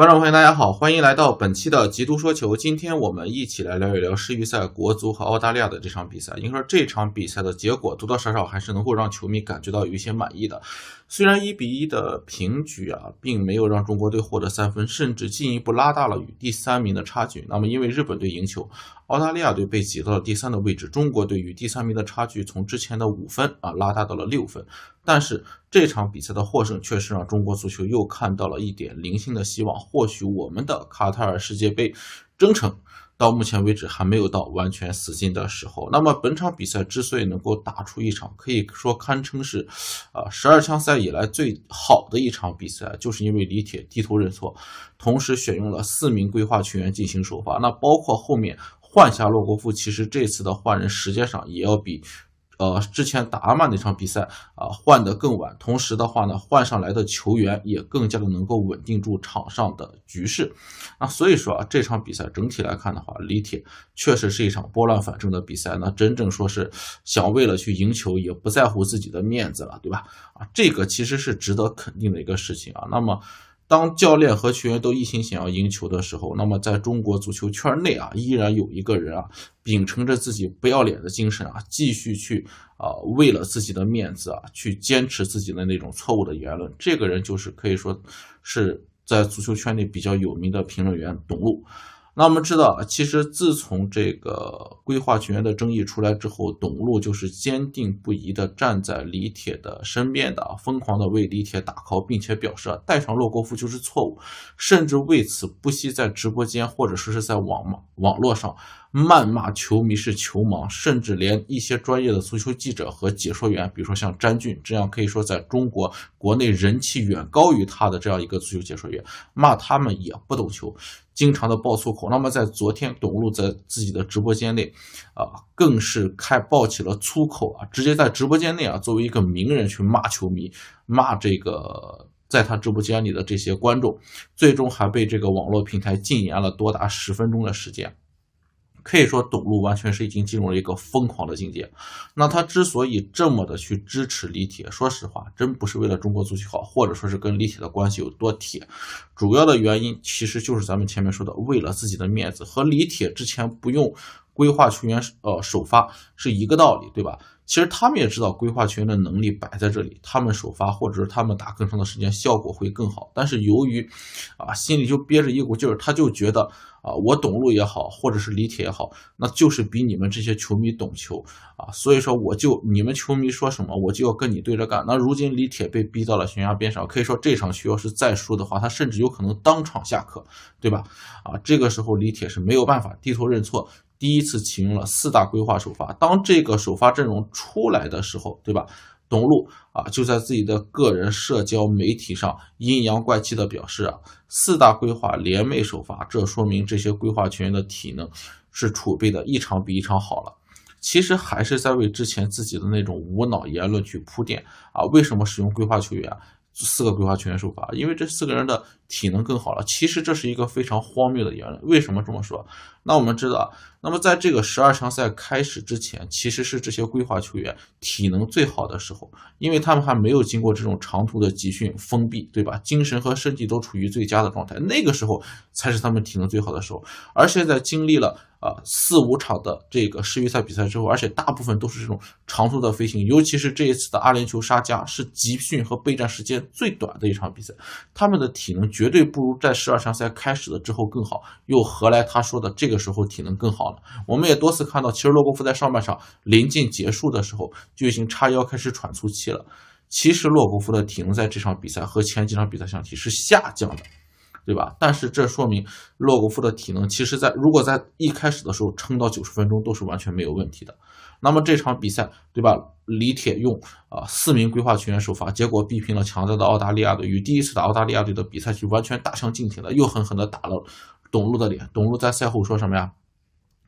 观众朋友，大家好，欢迎来到本期的极都说球。今天我们一起来聊一聊世预赛国足和澳大利亚的这场比赛。应该说这场比赛的结果多多少少还是能够让球迷感觉到有一些满意的。虽然一比一的平局啊，并没有让中国队获得三分，甚至进一步拉大了与第三名的差距。那么因为日本队赢球，澳大利亚队被挤到了第三的位置，中国队与第三名的差距从之前的五分啊拉大到了六分。但是这场比赛的获胜确实让中国足球又看到了一点零星的希望。或许我们的卡塔尔世界杯征程到目前为止还没有到完全死心的时候。那么本场比赛之所以能够打出一场可以说堪称是，啊，十二强赛以来最好的一场比赛，就是因为李铁低头认错，同时选用了四名规划球员进行首发。那包括后面换下洛国富，其实这次的换人时间上也要比。呃，之前打阿曼那场比赛啊，换的更晚，同时的话呢，换上来的球员也更加的能够稳定住场上的局势。那所以说啊，这场比赛整体来看的话，李铁确实是一场拨乱反正的比赛。那真正说是想为了去赢球，也不在乎自己的面子了，对吧？啊，这个其实是值得肯定的一个事情啊。那么。当教练和球员都一心想要赢球的时候，那么在中国足球圈内啊，依然有一个人啊，秉承着自己不要脸的精神啊，继续去啊，为了自己的面子啊，去坚持自己的那种错误的言论。这个人就是可以说是在足球圈内比较有名的评论员董路。那我们知道，其实自从这个规划权的争议出来之后，董路就是坚定不移的站在李铁的身边的，疯狂的为李铁打 call，并且表示带上洛国富就是错误，甚至为此不惜在直播间或者说是在网网网络上。谩骂球迷是球盲，甚至连一些专业的足球记者和解说员，比如说像詹俊这样可以说在中国国内人气远高于他的这样一个足球解说员，骂他们也不懂球，经常的爆粗口。那么在昨天，董路在自己的直播间内，啊，更是开爆起了粗口啊，直接在直播间内啊，作为一个名人去骂球迷，骂这个在他直播间里的这些观众，最终还被这个网络平台禁言了多达十分钟的时间。可以说董路完全是已经进入了一个疯狂的境界。那他之所以这么的去支持李铁，说实话，真不是为了中国足球好，或者说是跟李铁的关系有多铁，主要的原因其实就是咱们前面说的，为了自己的面子和李铁之前不用。规划球员呃首发是一个道理，对吧？其实他们也知道规划球员的能力摆在这里，他们首发或者是他们打更长的时间效果会更好。但是由于啊心里就憋着一股劲儿，他就觉得啊我懂路也好，或者是李铁也好，那就是比你们这些球迷懂球啊。所以说我就你们球迷说什么，我就要跟你对着干。那如今李铁被逼到了悬崖边上，可以说这场球要是再输的话，他甚至有可能当场下课，对吧？啊，这个时候李铁是没有办法低头认错。第一次启用了四大规划首发，当这个首发阵容出来的时候，对吧？董路啊就在自己的个人社交媒体上阴阳怪气的表示啊，四大规划联袂首发，这说明这些规划球员的体能是储备的，一场比一场好了。其实还是在为之前自己的那种无脑言论去铺垫啊。为什么使用规划球员？四个规划球员首发，因为这四个人的。体能更好了，其实这是一个非常荒谬的言论。为什么这么说？那我们知道，那么在这个十二强赛开始之前，其实是这些规划球员体能最好的时候，因为他们还没有经过这种长途的集训封闭，对吧？精神和身体都处于最佳的状态，那个时候才是他们体能最好的时候。而现在经历了啊四五场的这个世预赛比赛之后，而且大部分都是这种长途的飞行，尤其是这一次的阿联酋沙加是集训和备战时间最短的一场比赛，他们的体能。绝对不如在十二强赛开始了之后更好，又何来他说的这个时候体能更好呢？我们也多次看到，其实洛国夫在上半场临近结束的时候就已经叉腰开始喘粗气了。其实洛国夫的体能在这场比赛和前几场比赛相比是下降的。对吧？但是这说明洛国富的体能，其实，在如果在一开始的时候撑到九十分钟都是完全没有问题的。那么这场比赛，对吧？李铁用啊四名规划球员首发，结果逼平了强大的澳大利亚队，与第一次打澳大利亚队的比赛就完全大相径庭了，又狠狠地打了董路的脸。董路在赛后说什么呀？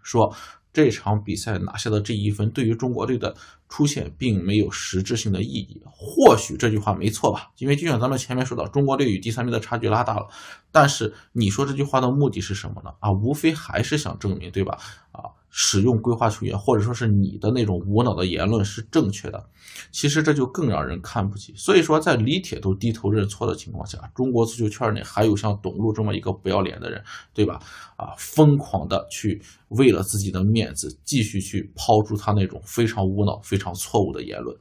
说。这场比赛拿下的这一分，对于中国队的出现并没有实质性的意义。或许这句话没错吧，因为就像咱们前面说到，中国队与第三名的差距拉大了。但是你说这句话的目的是什么呢？啊，无非还是想证明，对吧？啊。使用规划球员，或者说是你的那种无脑的言论是正确的，其实这就更让人看不起。所以说，在李铁都低头认错的情况下，中国足球圈内还有像董路这么一个不要脸的人，对吧？啊，疯狂的去为了自己的面子，继续去抛出他那种非常无脑、非常错误的言论。